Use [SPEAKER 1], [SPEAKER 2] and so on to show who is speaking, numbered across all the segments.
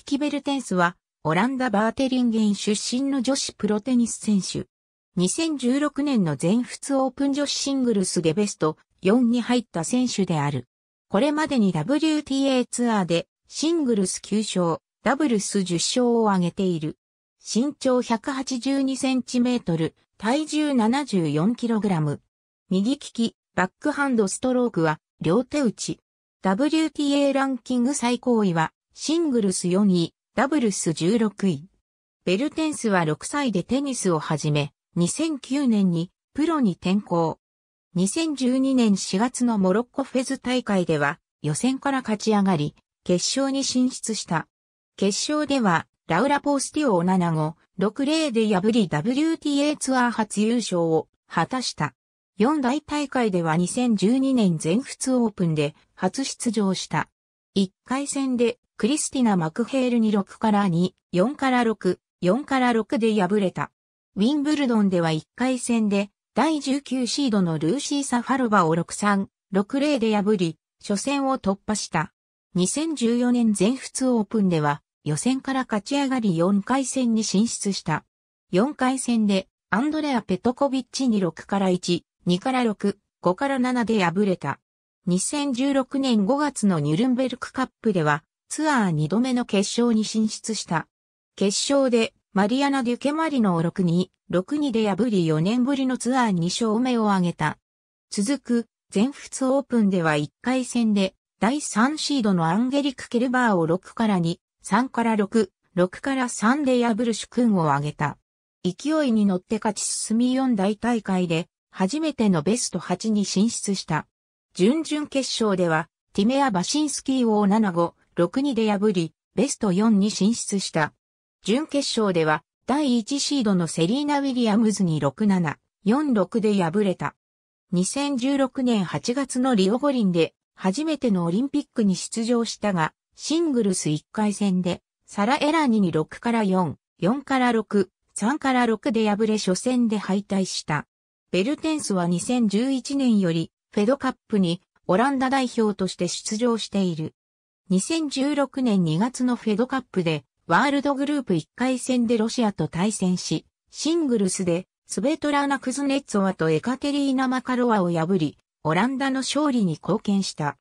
[SPEAKER 1] キキベルテンスは、オランダバーテリンゲン出身の女子プロテニス選手。2016年の全仏オープン女子シングルスでベスト4に入った選手である。これまでに WTA ツアーでシングルス9勝、ダブルス10勝を挙げている。身長182センチメートル、体重74キログラム。右利き、バックハンドストロークは両手打ち。WTA ランキング最高位はシングルス4位、ダブルス16位。ベルテンスは6歳でテニスを始め、2009年にプロに転向。2012年4月のモロッコフェズ大会では予選から勝ち上がり、決勝に進出した。決勝では、ラウラ・ポースティオを7 5 6-0で破り WTA ツアー初優勝を果たした。四大大会では2012年全仏オープンで初出場した。1回戦でクリスティナ・マクヘールに6から2、4から6、4から6で敗れた。ウィンブルドンでは1回戦で、第19シードのルーシー・サファロバを6-3、6-0で破り、初戦を突破した。2014年全仏オープンでは、予選から勝ち上がり4回戦に進出した。4回戦で、アンドレア・ペトコビッチに6から1、2から6、5から7で敗れた。2016年5月のニュルンベルクカップでは、ツアー2度目の決勝に進出した。決勝でマリアナ・デュケマリノを6-2、6-2で破り4年ぶりのツアー2勝目を挙げた。続く全仏オープンでは1回戦で第3シードのアンゲリック・ケルバーを6から2、3から6、6から3で破る主君を挙げた。勢いに乗って勝ち進み4大大会で初めてのベスト8に進出した。準々決勝ではティメア・バシンスキーを7-5、6-2で破り、ベスト4に進出した。準決勝では、第1シードのセリーナ・ウィリアムズに6-7、4-6で敗れた。2016年8月のリオ五輪で、初めてのオリンピックに出場したが、シングルス1回戦で、サラ・エラーニに6から4、4から6、3から6で敗れ初戦で敗退した。ベルテンスは2011年より、フェドカップにオランダ代表として出場している。2016年2月のフェドカップでワールドグループ1回戦でロシアと対戦し、シングルスでスベトラーナ・クズネッツォワとエカテリーナ・マカロワを破り、オランダの勝利に貢献した。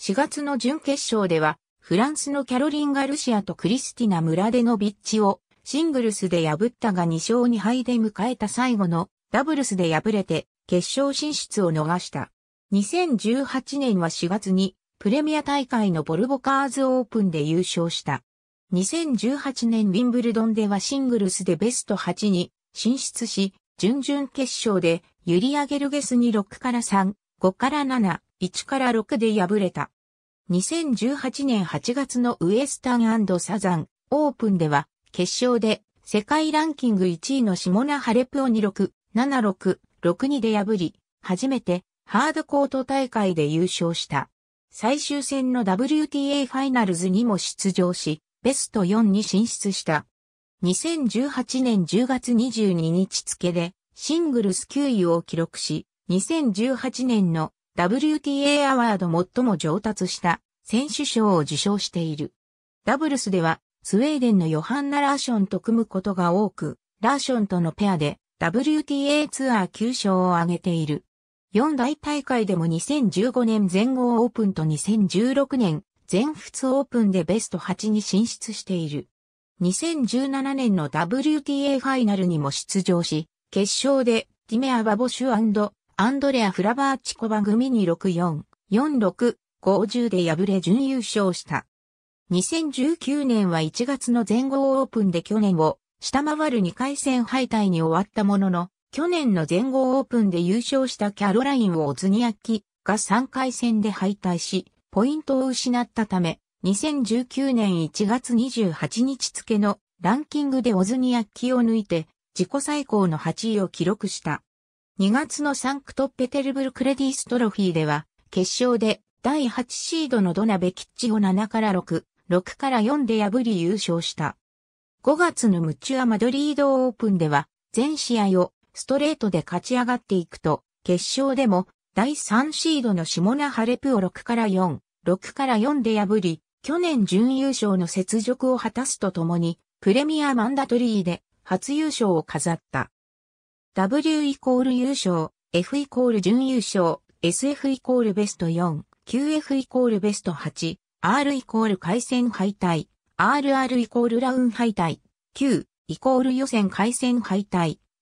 [SPEAKER 1] 4月の準決勝では、フランスのキャロリン・ガルシアとクリスティナ・ムラデノビッチをシングルスで破ったが2勝2敗で迎えた最後のダブルスで敗れて決勝進出を逃した。2018年は4月にプレミア大会のボルボカーズオープンで優勝した。2018年ウィンブルドンではシングルスでベスト8に進出し、準々決勝でユリア・ゲルゲスに6から3、5から7、1から6で敗れた。2018年8月のウエスタンサザンオープンでは決勝で世界ランキング1位のシモナ・ハレプをに6 76、62で破り、初めてハードコート大会で優勝した。最終戦の WTA ファイナルズにも出場し、ベスト4に進出した。2018年10月22日付でシングルス9位を記録し、2018年の WTA アワード最も上達した選手賞を受賞している。ダブルスではスウェーデンのヨハンナ・ラーションと組むことが多く、ラーションとのペアで WTA ツアー9勝を挙げている。四大大会でも2015年全豪オープンと2016年全仏オープンでベスト8に進出している。2017年の WTA ファイナルにも出場し、決勝でティメア・バボシュアンドレア・フラバーチコバ組に6-4、4-6、50で敗れ準優勝した。2019年は1月の全豪オープンで去年を下回る2回戦敗退に終わったものの、去年の全豪オープンで優勝したキャロライン・をオズニアッキが3回戦で敗退し、ポイントを失ったため、2019年1月28日付のランキングでオズニアッキを抜いて、自己最高の8位を記録した。2月のサンクトペテルブルクレディストロフィーでは、決勝で第8シードのドナベキッチを7から6、6から4で破り優勝した。5月のムチュア・マドリードオープンでは、全試合をストレートで勝ち上がっていくと、決勝でも、第3シードの下名ハレプを6から4、6から4で破り、去年準優勝の雪辱を果たすとともに、プレミアマンダトリーで初優勝を飾った。W イコール優勝、F イコール準優勝、SF イコールベスト4、QF イコールベスト8、R イコール回戦敗退、RR イコールラウン敗退、Q イコール予選回戦敗退、